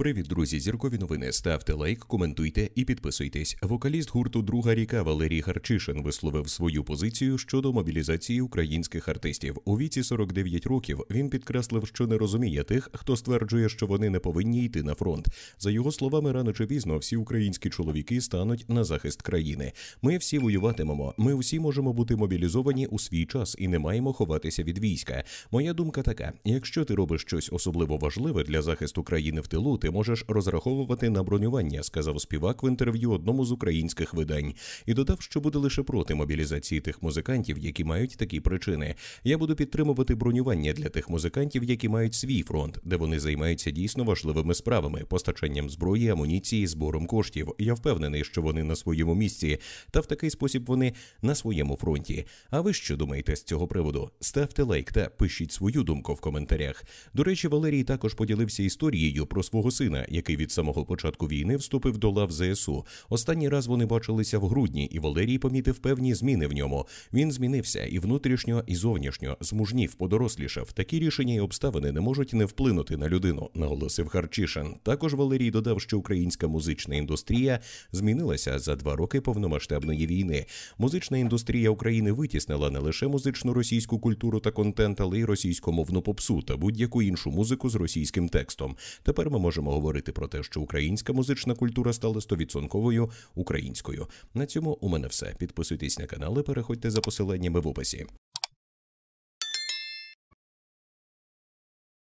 Привіт, друзі! Зіркові новини. Ставте лайк, коментуйте і підписуйтесь. Вокаліст гурту Друга ріка Валерій Харчишин висловив свою позицію щодо мобілізації українських артистів. У віці 49 років він підкреслив, що не розуміє тих, хто стверджує, що вони не повинні йти на фронт. За його словами, рано чи пізно всі українські чоловіки стануть на захист країни. Ми всі воюватимемо. Ми всі можемо бути мобілізовані у свій час і не маємо ховатися від війська. Моя думка така: якщо ти робиш щось особливо важливе для захисту країни в тилу, ти ти можеш розраховувати на бронювання, сказав співак в інтерв'ю одному з українських видань і додав, що буде лише проти мобілізації тих музикантів, які мають такі причини. Я буду підтримувати бронювання для тих музикантів, які мають свій фронт, де вони займаються дійсно важливими справами, постачанням зброї, амуніції, збором коштів. Я впевнений, що вони на своєму місці, та в такий спосіб вони на своєму фронті. А ви що думаєте з цього приводу? Ставте лайк та пишіть свою думку в коментарях. До речі, Валерій також поділився історією про свого сина, який від самого початку війни вступив до лав ЗСУ. Останній раз вони бачилися в грудні, і Валерій помітив певні зміни в ньому. Він змінився і внутрішньо, і зовнішньо змужнів, подорослішав. Такі рішення і обставини не можуть не вплинути на людину, наголосив Харчишин. Також Валерій додав, що українська музична індустрія змінилася за два роки повномасштабної війни. Музична індустрія України витіснила не лише музичну російську культуру та контент, але й російськомовну попсу та будь-яку іншу музику з російським текстом. Тепер ми можемо можемо говорити про те, що українська музична культура стала стовідсотковою українською. На цьому у мене все. Підписуйтесь на канал і переходьте за посиланнями в описі.